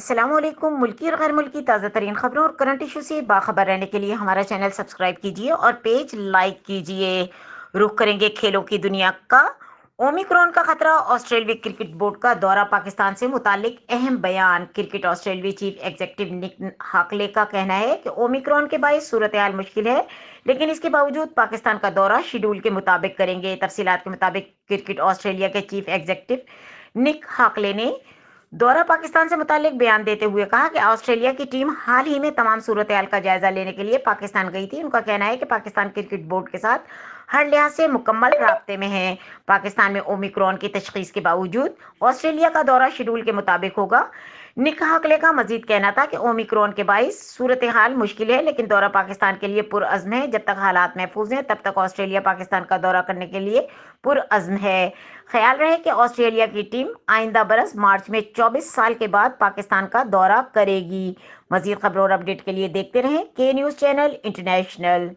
असलम मुल्की और गैर मुल्की ताज़ा तरीन खबरों और करंट इशू से बाखबर रहने के लिए हमारा चैनल सब्सक्राइब कीजिए और पेज लाइक कीजिए रुख करेंगे खेलों की दुनिया का ओमिक्रॉन का खतरा ऑस्ट्रेलिया क्रिकेट बोर्ड का दौरा पाकिस्तान से मुतालिक अहम बयान cricket Australia chief executive Nick Hockley का कहना है कि ओमिक्रॉन के बायस सूरत हाल मुश्किल है लेकिन इसके बावजूद पाकिस्तान का दौरा शेड्यूल के मुताबिक करेंगे तफसीत के मुताबिक क्रिकेट ऑस्ट्रेलिया के चीफ एग्जेक्टिव निक हाकले ने दौरा पाकिस्तान से मुतालिक बयान देते हुए कहा कि ऑस्ट्रेलिया की टीम हाल ही में तमाम सूरत हाल का जायजा लेने के लिए पाकिस्तान गई थी उनका कहना है कि पाकिस्तान क्रिकेट बोर्ड के साथ हर लिहाज से मुकम्मल रबते में है पाकिस्तान में ओमिक्रॉन की तशखीस के बावजूद ऑस्ट्रेलिया का दौरा शेड्यूल के मुताबिक होगा निकाह अकले का मजीद कहना था कि ओमिक्रोन के बाईस सूरत हाल मुश्किल है लेकिन दौरा पाकिस्तान के लिए पुरज़म है जब तक हालात महफूज हैं तब तक ऑस्ट्रेलिया पाकिस्तान का दौरा करने के लिए पुरज़म है ख्याल रहे कि ऑस्ट्रेलिया की टीम आइंदा बरस मार्च में 24 साल के बाद पाकिस्तान का दौरा करेगी मजीद खबरों और अपडेट के लिए देखते रहें के न्यूज़ चैनल इंटरनेशनल